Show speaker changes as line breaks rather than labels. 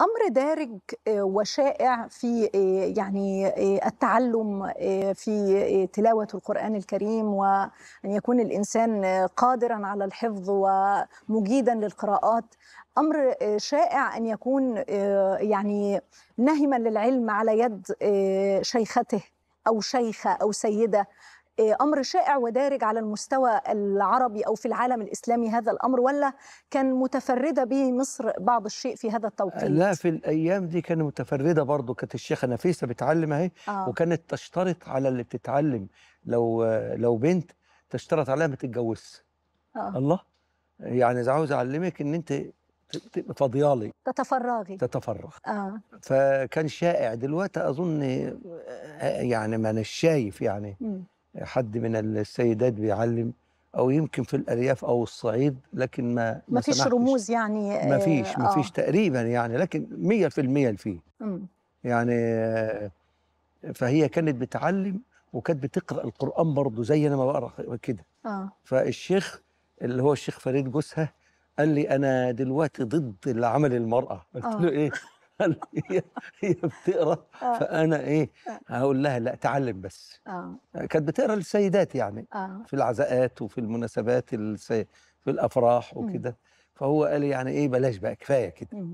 امر دارج آه، وشائع في آه، يعني آه، التعلم في تلاوه القران الكريم وان يكون الانسان قادرا على الحفظ ومجيدا للقراءات امر شائع ان يكون يعني نهما للعلم على يد شيخته او شيخه او سيده آه، امر شائع ودارج على المستوى العربي او في العالم الاسلامي هذا الامر ولا كان متفرده به مصر بعض الشيء في هذا آه، التوقيت؟ لا
في الايام دي كانت متفرده برضه كانت الشيخه نفيسه بتعلم اهي آه. وكانت تشترط على اللي بتتعلم لو لو بنت تشترط عليها ما تتجوزش آه. الله يعني اذا عاوز اعلمك ان انت تبقى فاضيالي
تتفرغي
تتفرغ اه فكان شائع دلوقتي اظن آه، يعني ما انا شايف يعني حد من السيدات بيعلم او يمكن في الارياف او الصعيد لكن ما ما فيش
رموز يعني ما فيش آه. ما فيش آه.
تقريبا يعني لكن 100% فيه م. يعني فهي كانت بتعلم وكانت بتقرا القران برضه زي انا ما بقرا كده آه. فالشيخ اللي هو الشيخ فريد جسها قال لي انا دلوقتي ضد اللي عمل المراه قلت له آه. ايه هي بتقرا آه. فانا ايه آه. هقول لها لا تعلم بس اه كانت بتقرا للسيدات يعني آه. في العزاءات وفي المناسبات في الافراح وكده فهو قال يعني ايه بلاش بقى كفايه كده